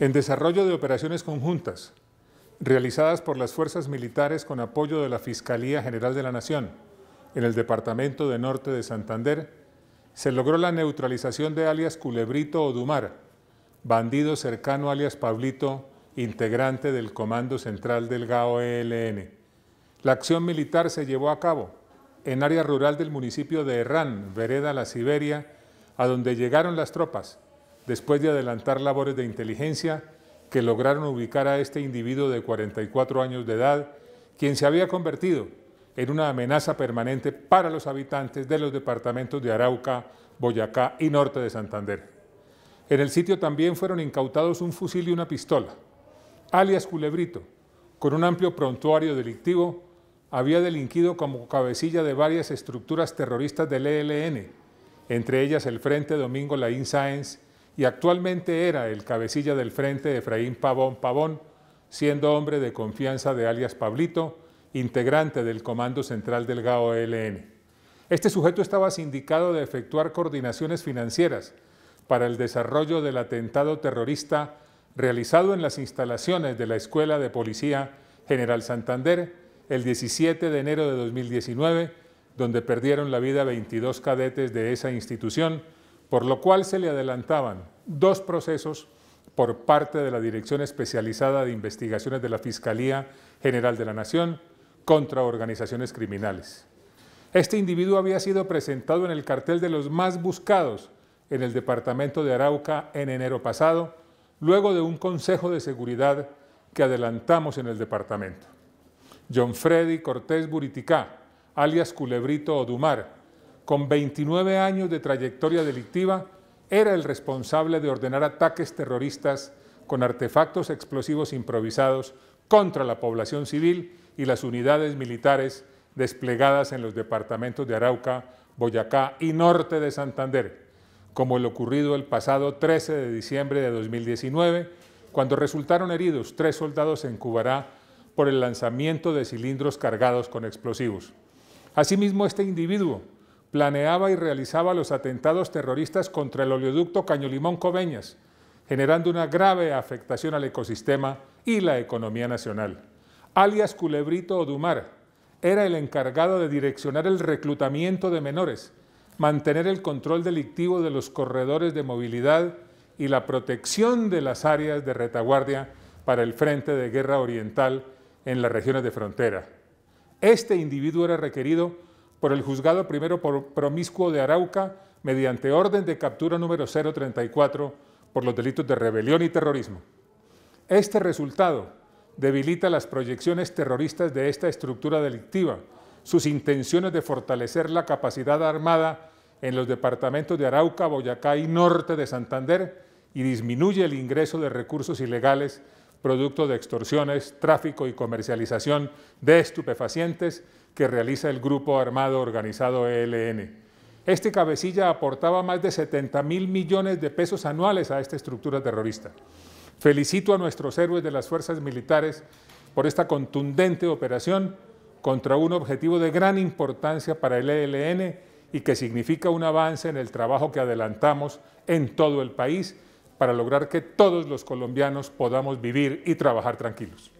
En desarrollo de operaciones conjuntas, realizadas por las fuerzas militares con apoyo de la Fiscalía General de la Nación, en el Departamento de Norte de Santander, se logró la neutralización de alias Culebrito o Dumar, bandido cercano alias Pablito, integrante del Comando Central del GAO-ELN. La acción militar se llevó a cabo en área rural del municipio de Herrán, Vereda La Siberia, a donde llegaron las tropas, después de adelantar labores de inteligencia que lograron ubicar a este individuo de 44 años de edad, quien se había convertido en una amenaza permanente para los habitantes de los departamentos de Arauca, Boyacá y Norte de Santander. En el sitio también fueron incautados un fusil y una pistola. Alias Culebrito, con un amplio prontuario delictivo, había delinquido como cabecilla de varias estructuras terroristas del ELN, entre ellas el Frente Domingo Laín Sáenz y actualmente era el cabecilla del frente Efraín Pavón Pavón, siendo hombre de confianza de alias Pablito, integrante del Comando Central del GAO-ELN. Este sujeto estaba sindicado de efectuar coordinaciones financieras para el desarrollo del atentado terrorista realizado en las instalaciones de la Escuela de Policía General Santander el 17 de enero de 2019, donde perdieron la vida 22 cadetes de esa institución, por lo cual se le adelantaban dos procesos por parte de la Dirección Especializada de Investigaciones de la Fiscalía General de la Nación contra organizaciones criminales. Este individuo había sido presentado en el cartel de los más buscados en el departamento de Arauca en enero pasado, luego de un consejo de seguridad que adelantamos en el departamento. John Freddy Cortés Buriticá, alias Culebrito Odumar, con 29 años de trayectoria delictiva, era el responsable de ordenar ataques terroristas con artefactos explosivos improvisados contra la población civil y las unidades militares desplegadas en los departamentos de Arauca, Boyacá y norte de Santander, como el ocurrido el pasado 13 de diciembre de 2019, cuando resultaron heridos tres soldados en Cubará por el lanzamiento de cilindros cargados con explosivos. Asimismo, este individuo planeaba y realizaba los atentados terroristas contra el oleoducto Cañolimón Coveñas, generando una grave afectación al ecosistema y la economía nacional. Alias Culebrito Odumar era el encargado de direccionar el reclutamiento de menores, mantener el control delictivo de los corredores de movilidad y la protección de las áreas de retaguardia para el Frente de Guerra Oriental en las regiones de frontera. Este individuo era requerido por el juzgado primero por promiscuo de Arauca mediante orden de captura número 034 por los delitos de rebelión y terrorismo. Este resultado debilita las proyecciones terroristas de esta estructura delictiva, sus intenciones de fortalecer la capacidad armada en los departamentos de Arauca, Boyacá y norte de Santander y disminuye el ingreso de recursos ilegales producto de extorsiones, tráfico y comercialización de estupefacientes que realiza el grupo armado organizado ELN. Este cabecilla aportaba más de 70 mil millones de pesos anuales a esta estructura terrorista. Felicito a nuestros héroes de las fuerzas militares por esta contundente operación contra un objetivo de gran importancia para el ELN y que significa un avance en el trabajo que adelantamos en todo el país para lograr que todos los colombianos podamos vivir y trabajar tranquilos.